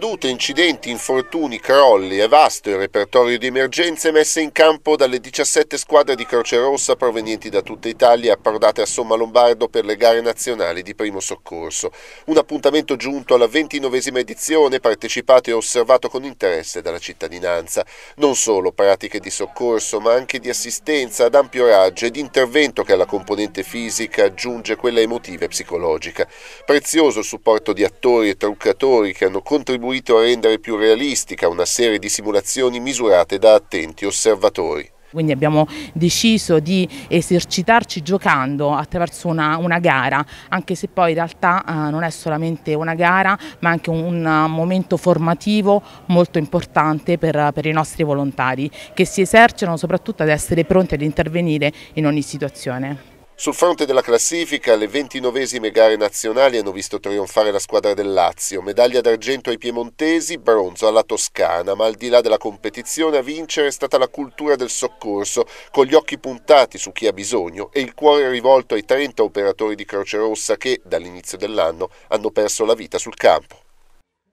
Cadute, incidenti, infortuni, crolli è vasto il repertorio di emergenze messe in campo dalle 17 squadre di Croce Rossa provenienti da tutta Italia approdate a Somma Lombardo per le gare nazionali di primo soccorso. Un appuntamento giunto alla 29esima edizione partecipato e osservato con interesse dalla cittadinanza. Non solo pratiche di soccorso ma anche di assistenza ad ampio raggio ed intervento che alla componente fisica aggiunge quella emotiva e psicologica. Prezioso il supporto di attori e truccatori che hanno contribuito contribuito a rendere più realistica una serie di simulazioni misurate da attenti osservatori. Quindi abbiamo deciso di esercitarci giocando attraverso una, una gara, anche se poi in realtà eh, non è solamente una gara, ma anche un, un eh, momento formativo molto importante per, per, i nostri volontari, che si esercitano soprattutto ad essere pronti ad intervenire in ogni situazione. Sul fronte della classifica, le ventinovesime gare nazionali hanno visto trionfare la squadra del Lazio, medaglia d'argento ai piemontesi, bronzo alla Toscana, ma al di là della competizione a vincere è stata la cultura del soccorso, con gli occhi puntati su chi ha bisogno e il cuore rivolto ai 30 operatori di Croce Rossa che, dall'inizio dell'anno, hanno perso la vita sul campo.